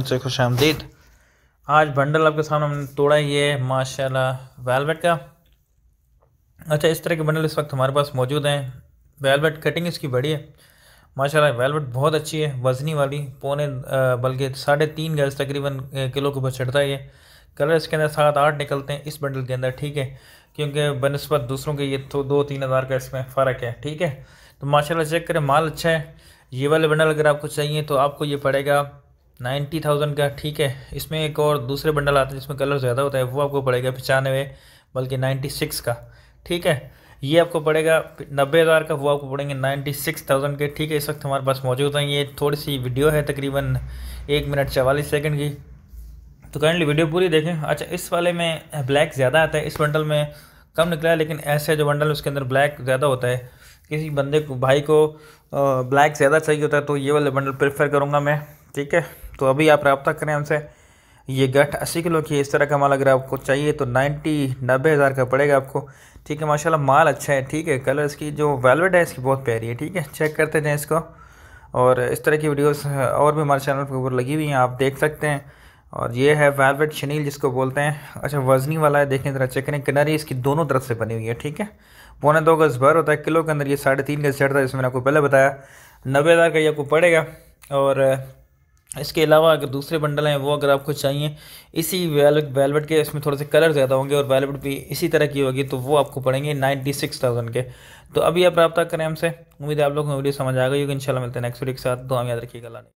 से खुश आमदीद आज बंडल आपके सामने हमने तोड़ा ये माशाल्लाह वेलवेट का अच्छा इस तरह के बंडल इस वक्त हमारे पास मौजूद हैं वेलवेट कटिंग इसकी बड़ी है माशाल्लाह वेलवेट बहुत अच्छी है वजनी वाली पौने बल्कि साढ़े तीन गज तकरीबन किलो के ऊपर चढ़ता है ये कलर इसके अंदर सात आठ निकलते हैं इस बंडल के अंदर ठीक है क्योंकि बनस्बत दूसरों के ये तो दो तीन हज़ार का इसमें फ़र्क है ठीक है तो माशाल्लाह चेक करें माल अच्छा है ये वाले बंडल अगर आपको चाहिए तो आपको ये पड़ेगा नाइन्टी थाउजेंड का ठीक है इसमें एक और दूसरे बंडल आते हैं जिसमें कलर ज़्यादा होता है वो आपको पड़ेगा पचानवे बल्कि नाइन्टी सिक्स का ठीक है ये आपको पड़ेगा नब्बे हज़ार का वो आपको पड़ेंगे नाइन्टी सिक्स थाउजेंड के ठीक है इस वक्त हमारे पास मौजूद हैं ये थोड़ी सी वीडियो है तकरीबन एक मिनट चवालीस सेकेंड की तो काइंडली वीडियो पूरी देखें अच्छा इस वाले में ब्लैक ज़्यादा आता है इस बंडल में कम निकला है लेकिन ऐसे जो बंडल उसके अंदर ब्लैक ज़्यादा होता है किसी बंदे को भाई को ब्लैक ज़्यादा चाहिए होता है तो ये वाले बंडल प्रेफर करूँगा मैं ठीक है तो अभी आप रबता करें हमसे ये गठ अस्सी किलो की है इस तरह का माल अगर आपको चाहिए तो नाइन्टी नब्बे हज़ार का पड़ेगा आपको ठीक है माशाल्लाह माल अच्छा है ठीक है कलर इसकी जो वेलवेट है इसकी बहुत प्यारी है ठीक है चेक करते जाएँ इसको और इस तरह की वीडियोस और भी हमारे चैनल पर ऊपर लगी हुई हैं आप देख सकते हैं और ये है वेलवेट शनील जिसको बोलते हैं अच्छा वजनी वाला है देखें ज़रा चेक करें किनारी इसकी दोनों तरफ से बनी हुई है ठीक है पौने दो गज़ भर होता है किलो के अंदर ये साढ़े तीन गज़ चढ़ता है जिसमें मैंने आपको पहले बताया नब्बे हज़ार का ये आपको पड़ेगा और इसके अलावा अगर दूसरे बंडल हैं वो अगर आपको चाहिए इसी वेल वेलवेट के इसमें थोड़े से कलर ज़्यादा होंगे और वेलवेट भी इसी तरह की होगी तो वो आपको पड़ेंगे नाइन्टी सिक्स थाउजेंड के तो अभी आप रब्ता करें हमसे उम्मीद है आप लोगों को वीडियो समझ आ गई होगी इंशाल्लाह मिलते हैं नेक्स्ट वीडियो के साथ दो हम याद रखिएगा